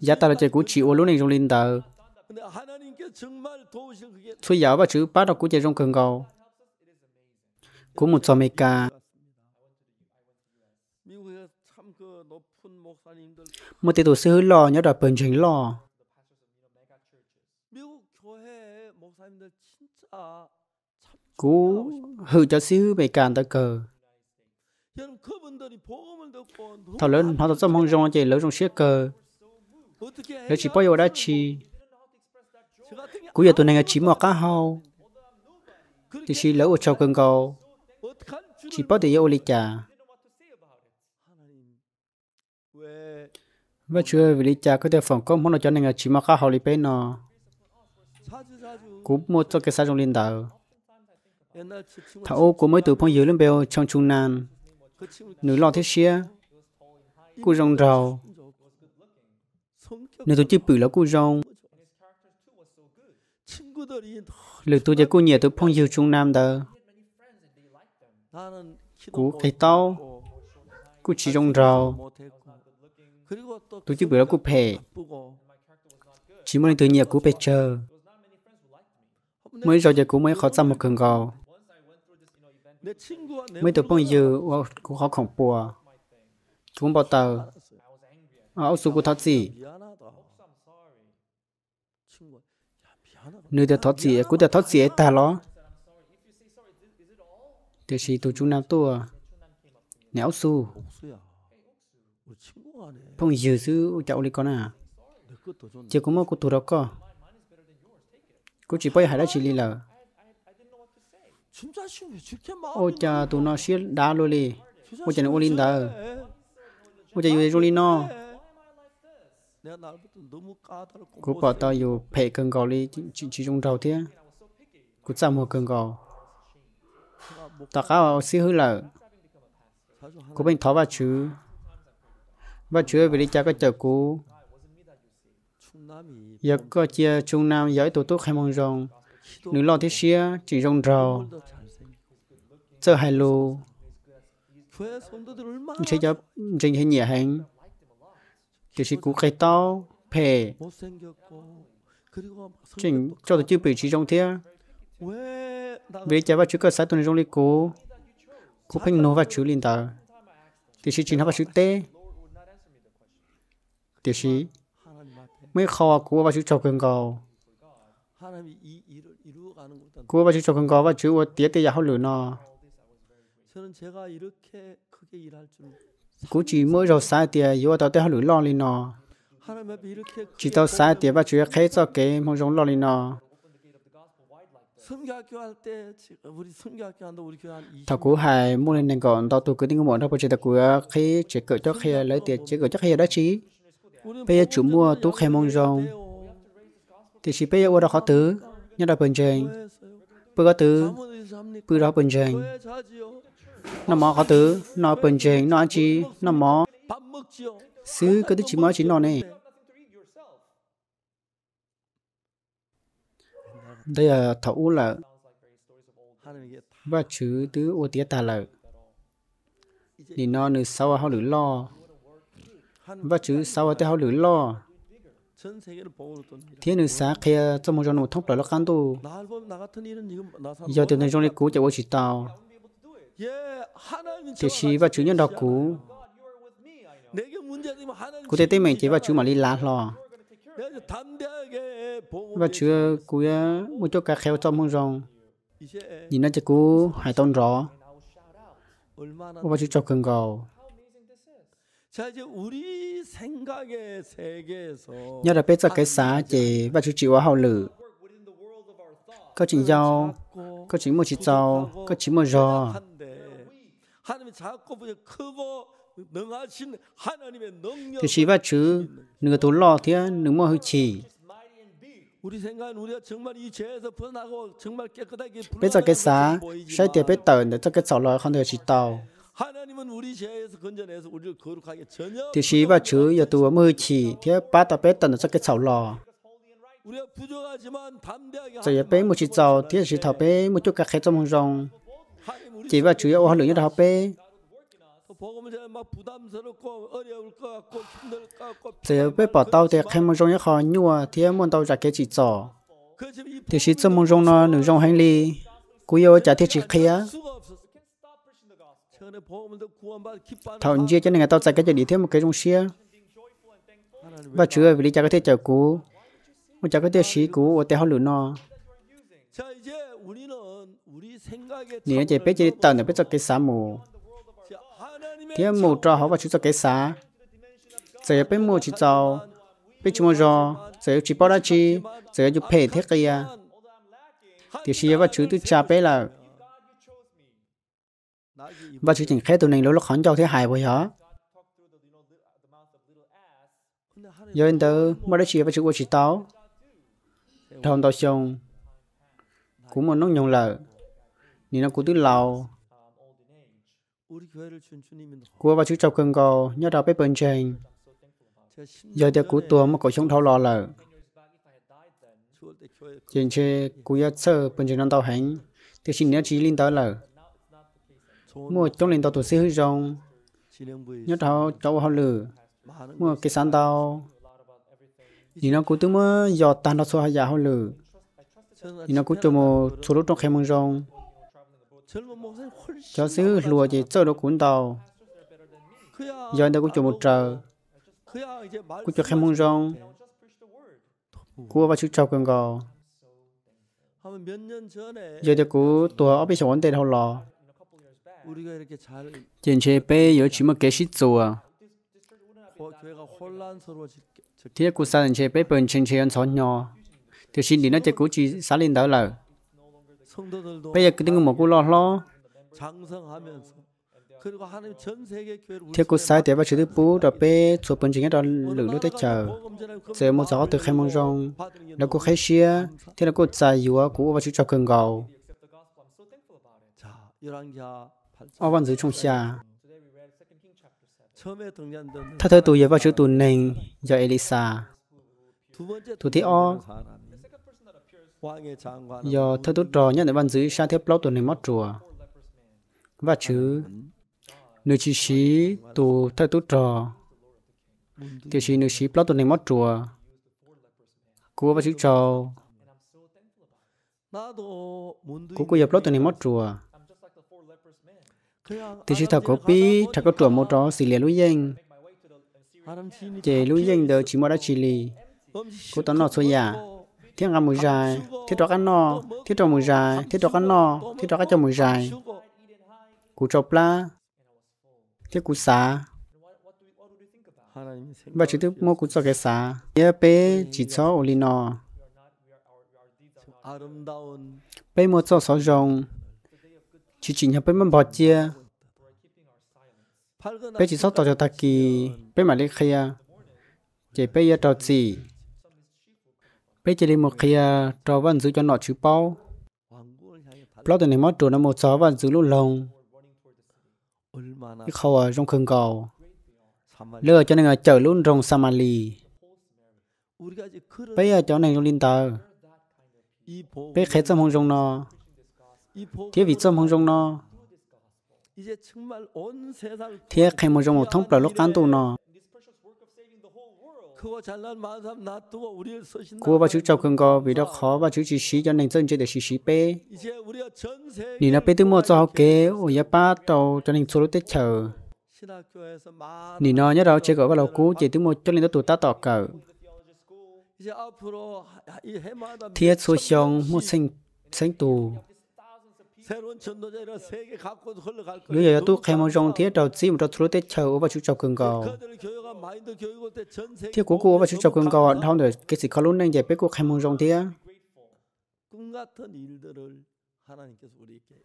giá ta là chỉ cũng chịu ở lúc này trong linh tờ suy giáo và chữ bắt đầu cũng chỉ trong cần cầu của một giò mê ca một tỷ tổ sư lò nhớ đọc bình chính lò cú hư cho sư mê ca ta cờ thảo lớn họ thật tâm hong rong chỉ lớn trong siết cờ nếu chỉ bao giờ đã chi cúi giờ tôi này chỉ mua cá hâu thì xin lỡ ở trong cơn cầu chỉ bắt để yêu lịch cha và chưa vì lịch cha à, có thể phòng công muốn cho nên chỉ mua cá hâu lịch bên nó cúp mua cho cái sao trong liên đạo ô của mới từ phong dưới lên bèo trong trung nan nữ lo thế xia cô rong rào nếu tôi chỉ bự là cô rong Lực tu cho cô nhiều tôi phong dư Trung Nam đó. Cô thấy tao, cô chỉ rong rào. Tôi chỉ biết là cô phê. Chỉ muốn tôi nhờ cô phê chờ. Mới rồi giờ cô mới khó ra một cường gò. Mới tôi phong dư, cô khó khổng bùa. Chúng bảo tờ. Ở Âu Sư cô thắt gì? nơi ta thoát gì cuối ta thoát gì ta lo thế thì chỉ tổ chúng nào tổ à. nẻo su phong dư sư cháu đi con à chỉ có một cô tổ đó co, cô chỉ bây hải đã chỉ đi là ô cha tụi nó xiết đá luôn đi ô cha nó ôn lên đó à. ôi cha yêu linh nó cú bỏ tao dù phải cần gò đi chỉ chỉ trong đầu thế cú sao mua cần gò tao cá xí hư là cú bình tháo và chú và chú về đi cha có chờ cú giờ có chia trung nam giới tổ tốt hay mong rồng nữ lo thế xia chỉ rồng rầu sợ hai lù chơi cho trình hình nhẹ hành 그리고 그랬다 배 chỉnh cho tổ chức bị trí trong thế về trái và chú cơ xã tuần trong lịch cố cố phanh nô và chú linh tờ thì sĩ chính và chú tê thì sĩ mới khó cố và chú chọc cường cầu cố và chú chọc cường cầu và chú tía tê giả lửa nọ cú chỉ mỗi đầu sai tiền yếu tao tao lũ lo lên nó chỉ tao sai tiền bắt chuyện khai cho cái mong giống lo lên nó thằng cú hài mua lên nền còn tao tụi cứ tiếng bọn tao bây giờ tao cú khi chỉ cỡ cho khi lấy tiền chỉ cỡ cho khi đó chỉ. bây giờ chủ mua tú khai mong rong thì chỉ bây giờ đó khó thứ, nhất là bình thường bây giờ thứ, bây đó bình thường nó mò khó tứ nó bần chèn nó chi nó mò xứ cái thứ chỉ mò chỉ nó này đây là thấu là và chữ thứ ô tía tà lợi thì nó nữ sau họ lử lo và chữ sau thì họ lử lo thế nữ xã kia trong một trong một thóc là lo cán tu giờ tiền này trong này cố chạy qua chỉ tàu thì sĩ và chú nhân đọc cú Cụ tế tế mình chỉ và chú mà đi lá lò Và chú cú ờ, một chỗ cá khéo trong hông rồng Nhìn nó chỉ cú hải tôn rõ Và chú chọc cường gầu Nhớ là biết ra cái xã chỉ và chú chịu quá hậu lử Câu chỉ giao, câu chỉ một chỉ giàu, câu chỉ một giò thì chỉ và chứ nửa tốn lò thì nửa mò hư chỉ bây giờ cái giá sẽ tiếp bế tẩn để cho cái sổ lòi không được chỉ tàu thì chỉ và chứ giờ tù ấm hư chỉ thế ba tập bế tẩn cho cái sổ lò giờ bế một chỉ tàu thì chỉ thảo bế một chút cà khét chỉ và chủ yếu hơn nữa như là học bê thì bây bỏ tao thì khi mong rong nhất khó nhua thì muốn tao ra cái chỉ trò thì chỉ cho muốn rong nó nữ rong hành lý cú yêu trả thiết chỉ kia thảo nhiên cho nên người tao chạy cái chỉ đi thêm một cái rong xia và chưa vì lý trả cái thiết chờ cú một trả cái thiết sĩ cú ở tây họ lửa nó nếu chỉ biết chỉ tận để biết cho cái xá mù thì mù cho họ và chỉ cho cái xá giờ biết mù chỉ cho biết chỉ mù cho chỉ bao đã chi giờ chụp phê thế kia thì chỉ và chú tôi cha bé là và chú chỉnh khai tụi này lúc lúc hắn cho thế hại với họ giờ anh tớ mà đã chỉ và chú của chỉ tao thằng tao xong cũng muốn nó nhung lợi 니나 구두 lâu, của và chú trâu cần gò nhớ đào bếp bên trên giờ thì cú tua mà cổ chống thâu lo lợ trên chê cú giờ sơ bên trên năm tàu hành thì xin nhớ chỉ linh tàu lợ mua trong linh tàu tụ sĩ hư rong nhớ thâu cháu hao lử mua cái sán tàu nhìn nó cú tư mơ giờ tàn nó xua hai giả hao lử nhìn nó cú cho một số lúc trong khem mông rong cho xứ lùa chỉ sơ đồ cuốn tàu. Giờ anh ta cũng chủ một trời. Cũng chủ khai mông rong. Cua và chữ trâu cường gò. Giờ thì cú tùa ở bên sổ ổn tên hậu lò. tiền chế bê yếu chỉ một kế xích chùa. Thế cú xa trên chế bê bần trên chế ăn xóa nhò, Thì xin đi nó chế cú chỉ xa lên đó là bây giờ đừng một cô lo lo theo cô sai để vào chữ thứ bú đó bé số phần chính đó lượng lúc tới chờ giờ một gió từ khai mong rong là cô khai xia thế là cô giải dùa của bắt chữ cho cường gầu ở văn dưới trong xa thay thơ tụi giờ bắt chữ tù nền giờ Elisa tụi thế o do thơ tốt trò nhận được ban dưới sa thiếp lâu tuần này mất chùa và chứ nữ chi sĩ tù thơ tốt trò thì sĩ nữ sĩ lâu tuần này mất chùa cua và chữ trò cú cú nhập lâu tuần này mất chùa thì sĩ thật có pi thật có chùa mót trò xì lìa lúi danh chè lúi danh đờ chỉ mót đã chỉ lì cô tao nọ xôi giả thiết ngà mùi dài thiết trọ ăn no thiết trọ mùi dài thiết trọ ăn no thiết trọ cho mùi dài cú chọc la thiết cú xá và chỉ thức mua cú cho cái xá nhớ bé chỉ cho ổ lì nọ bé mua cho sáu rồng chỉ chỉ nhập bé mâm bọt chia bé chỉ cho tỏ cho ta kỳ bé mà lấy khay à chỉ bé giờ trò gì bây giờ đi một khi trò vẫn giữ cho nó chữ bao bao từ này mất trò nó một chó vẫn giữ luôn lòng, cái khâu ở trong khương cầu lừa cho nên là chở luôn rồng Samali bây giờ cháu này luôn tờ bây khế trong hông rồng nó thế vì trong hông rồng nó thế khai một rồng một thông bờ lúc ăn tù nó Cua ba chữ chọc cần có vì đó khó ba chữ chỉ xí cho nên dân chơi để xí xí bê. Nì nó bê tư mua cho họ kế, ổ giá ba tàu cho nên số lúc chờ. Nì nó nhớ đâu chơi gọi vào lầu cú chỉ tư mua cho nên đó tụt ta tỏ cờ. Thiết số xong mua sinh sinh tù người tôi khai mong rong thế đầu chỉ một trò thứ tết chờ và chú trọng cường cầu thế cố cô và chú trọng cường cầu thao được cái sự khó luôn nên giải quyết của khai mong rong thế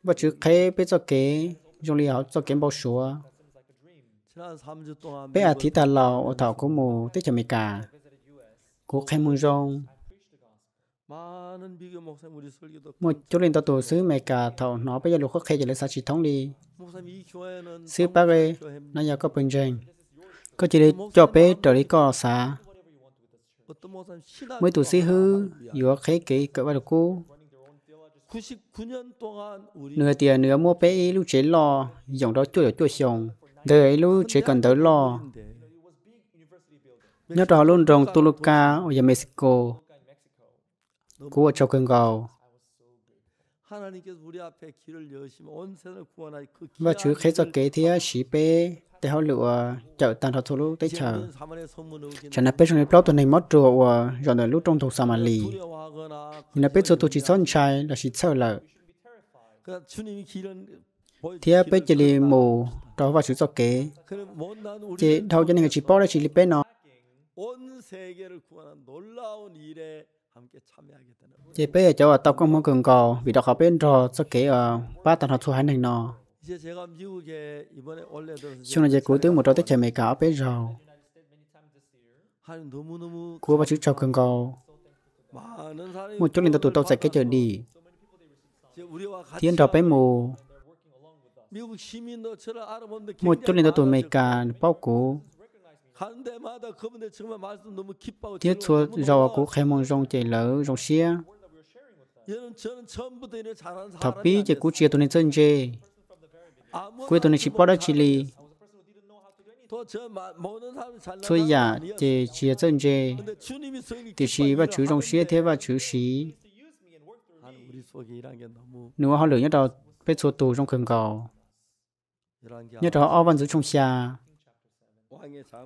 và chú khai biết cho kế dùng lý hảo cho kế bảo số bé à thì ta lào ở thảo có mù tết chờ mì cả cố khai mong rong một chú linh tao tổ sứ mẹ cả thầu nó bây giờ lục khắc khe chỉ lấy sa chỉ thống đi sứ Paris nó giờ có bình dân có chỉ để cho bé trở đi có xa, mấy tổ sĩ hư giữa khế kỹ cỡ ba được cô nửa tiền nửa mua bé lưu chế lo dòng đó chua chua xong đời lưu chế cần tới lo nhớ trò luôn rồng Toluca ở Mexico 구워 적은 cầu và Chúa khế cho kế thế sĩ bê để họ lựa chợ tàn thật thủ lúc tới chờ chẳng là bê trong lúc tuần này mất rùa và dọn đời lúc trong thuộc sàm lì nhưng là bê số thuộc chỉ son trai là chỉ sợ lợ thế bê chỉ lì mù đó và Chúa cho kế chỉ đầu cho nên chỉ bỏ là chỉ lì bê nó chỉ bây giờ cháu tập công muốn cường cầu vì đó có bên rồi sẽ kể ở ờ, ba tầng học số hai này nọ cho nên giờ cuối tiếng một trò tết trời mày cả bên rồi của ba chữ chào cường cầu một chút lên tao tụi tao sẽ cái chờ đi thiên trò bé mù một chút lên tao tụi mày cả bao cũ Tiết chúa rồi cũng khai mong rong chạy lỡ rong xia. Thảo bí chạy cú chia tụi nên chân chê. Quê tụi nên chỉ bỏ đã chỉ lì. Thôi giả chạy chia chân chê. Thì chỉ và chú rong xia thế và chú xí. Nếu họ lửa nhất đó, bế chúa tù trong cầm cầu. Nhất đó, ọ văn giữ trong xa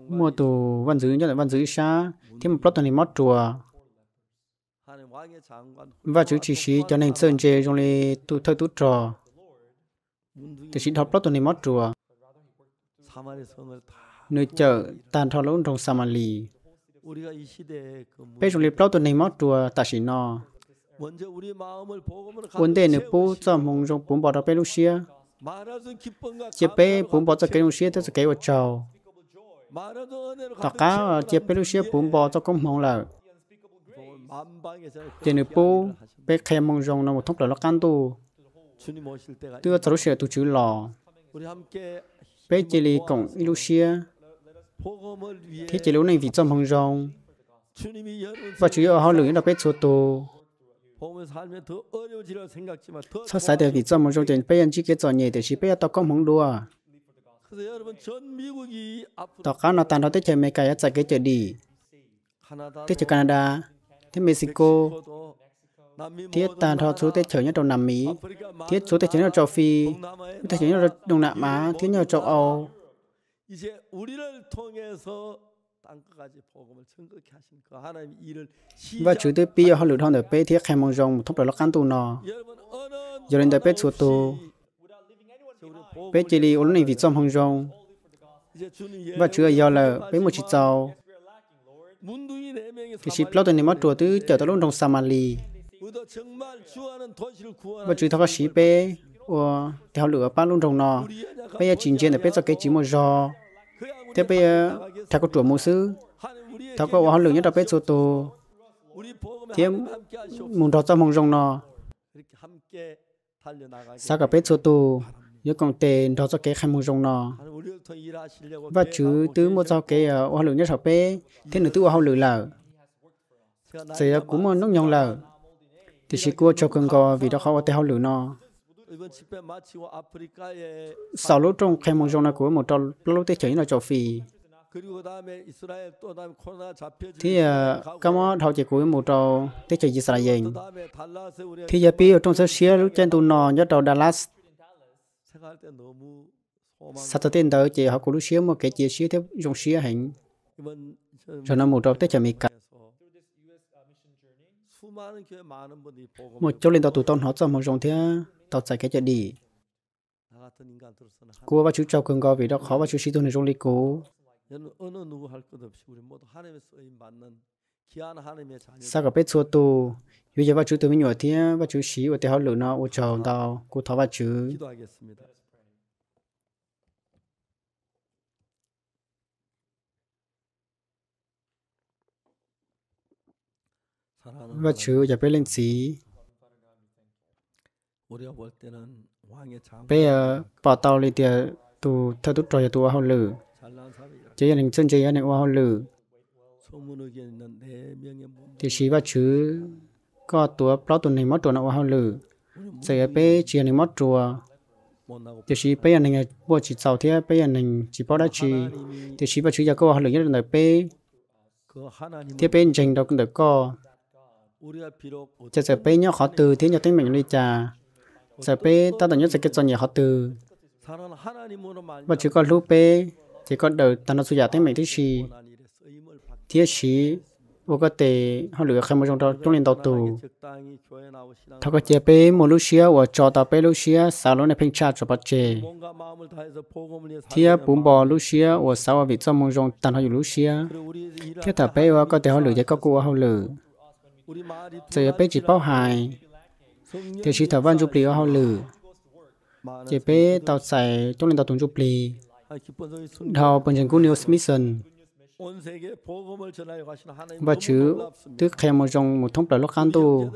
mua tù văn dữ cho là văn dữ xa thêm một plot này mót chùa và chữ chỉ sĩ cho nên sơn chê trong lê tu thơ tu trò thì sĩ thọ plot này mót chùa nơi chợ tàn thọ lỗ trong Samali bây giờ lê plot này mót chùa ta sĩ no vấn đề này bố cho mong trong bốn bỏ đó bên lúc xưa chế bé bốn bỏ cho cái lúc xưa tới cái vào chào ta cá chia pelusia bún bò cho công mong là tiền nửa bố bé khem mong rong nó một thóc là nó can tu tưa tao sửa tu chữ lò bé chỉ lì cổng ilusia thế chế lúc này vì cho mong rong và chủ yếu họ lưỡi là bé số tu sao sai để vì cho mong rong tiền bé anh chỉ cái trò nhẹ để chỉ bé tao công mong đua tỏ cá nó tan đó tới chơi mấy cái chạy cái chơi đi tới chơi Canada tới Mexico thiết tan thọ số tới chơi nhất trong Nam Mỹ thiết số tới chơi nhất châu Phi tới chơi nhất Đông Nam Á thiết nhất châu Âu và chủ tế bây giờ họ lựa chọn để bé thiết khai mong rồng thông báo lắc căn tu nó giờ lên được bé số tu bé chỉ đi ôn định vị trong hồng rong và chưa giờ là bé một chỉ giàu thì chỉ plot này mất chùa tứ chở tới luôn trong Samali và chỉ thao sĩ bé và theo lửa ba luôn trong nó bây giờ chính diện là biết cho cái chỉ một giò thế bây giờ theo có chùa mô sư theo có hoa lửa nhất là biết số tô thế muốn đọc trong hồng rong nó sao cả biết số tô nhớ còn tệ đó cho cái khai mông rong nọ và chú tứ một sao cái ờ, hoa lửa nhất sập bê thế nữa tứ hoa lửa là giờ cũng mà nó nhong là thì chỉ cua cho cơn gò vì đó không có tê hoa lửa nọ sau lúc trong khai mông rong nọ của một trong lúc tê chảy nó cho phì thì ờ, cảm món thảo chị của một trong tết chảy Israel thì giờ bây giờ trong số xe lúc trên tù nọ nhớ trò Dallas sát tên đó chỉ họ cũng xíu một cái chỉ xíu theo dùng xíu hành cho nó một trâu tới chậm cả một chỗ lên tàu tụi tôn họ cho một dòng thế tàu chạy cái chạy đi cô và chú cháu cường gọi vì đó khó và chú sĩ tôi này trong lịch cố sau cái bếp số tu bây giờ bắt chú từ mình nhỏ thì bắt chú xí và theo lửa nó ô chờ đào cô tháo bắt chú và chú giờ bé lên xí bé bỏ tàu lên tiệt tu thao tút trò tu hoa lử chế gia đình chân chế gia đình hoa lử thì chỉ và chữ, có tua bao tuần này mất chùa nào hao lử sẽ bé chỉ này mất chùa thì chỉ bây giờ này bố chỉ sau thế bây giờ này chỉ bao đã chỉ thì chỉ và chữ giờ có hao lử nhất là bé thế bé dành đâu cũng được co giờ giờ bé nhớ khó từ thế nhớ tiếng mình đi trà giờ bé ta đã nhớ sẽ kết cho nhớ khó từ và chỉ có lúc bé chỉ có đời ta nó suy giả tiếng mình thứ gì thiết sĩ ô có thể họ lựa khai một trong đó trong liền đầu tù thọ có chế bế một lúc xia và cho ta bế lúc xia sau lúc này phanh cha cho bắt chế thiết bún bò lúc xia và sau và vị trong mong rong tàn họ dùng lúc xia thiết thả bế và có thể họ lựa giải các của họ lựa giờ bế chỉ bao hài thiết sĩ thảo văn chụp lì họ lựa chế bế tàu xài trong liền đầu tùng chụp lì thọ 本身姑娘 Smithson và chứ tức khem một dòng một thông đạo lúc khăn tu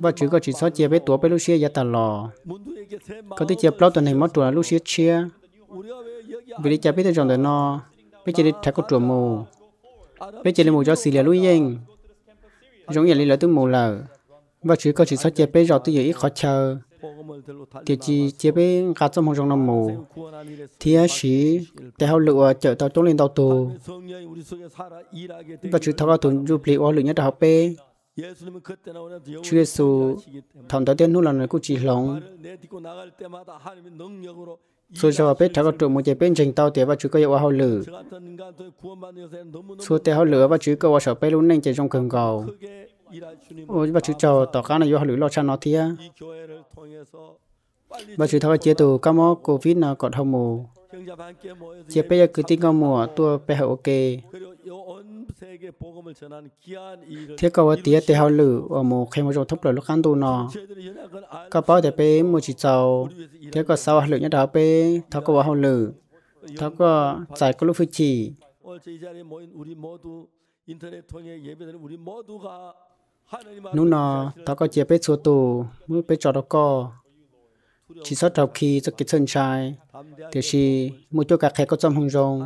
và chứ có chỉ số chia với tuổi với lúc xia gia tà lò có thể chia bao tuần này mất tuổi lúc xia chia vì đi chia biết dòng đời nó biết chỉ đi thay có tuổi mù biết chỉ đi mù cho xì lìa lui yên giống như là lý lỡ mù lờ và chứ có chỉ số chia biết rồi tư dự ít khó chờ thì chỉ chế bên gạt trong hồng trong năm mù thì á sĩ tại hậu lựa chở tàu chống lên tàu tù và chữ thọ ra tuần du lịch ở lựa nhất học bê Chúa Giêsu thầm tới tiên nút là người cũng chỉ lòng số cho biết thằng trụ một chế bên trình tao tế và chú cơ vào hậu lử số tế hậu lửa và chú cơ vào sở bê luôn nên chế trong cường cầu và chữ chào tỏ cá này do lũ lo cha nó thía và chữ thao chia từ cá mó covid nó còn không mù chia bây giờ cứ tin con mùa tua bây giờ ok thế cầu tía tê hao lử ở mù khi mà trong thúc lời lúc ăn tu nọ cá bao để bé mù chỉ chào thế có sau lử nhất đó bé thao có hao lử thao có giải có lúc phi chỉ nu nó ta có chia bế số tù mới bế cho đó co chỉ sót đầu khi cho cái chân trai thì chỉ mua cho cả khe có trong hồng rồng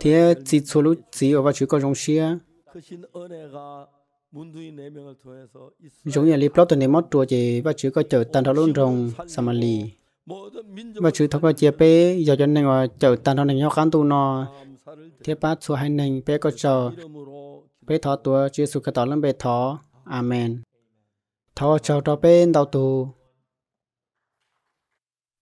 thì chỉ số lúc chỉ ở vào chú có rồng xia giống như lý plot này mất chùa chỉ và chú có chờ tan thảo luôn rồng samali và chú thọc qua chia bế giờ cho nên là chờ tan thảo này nhau khán tu nó thế bát số hai nành bế có chờ bế thọ tua chú sự cái tỏ lên bế thọ Amen. Thọ cho trò bên đạo tu.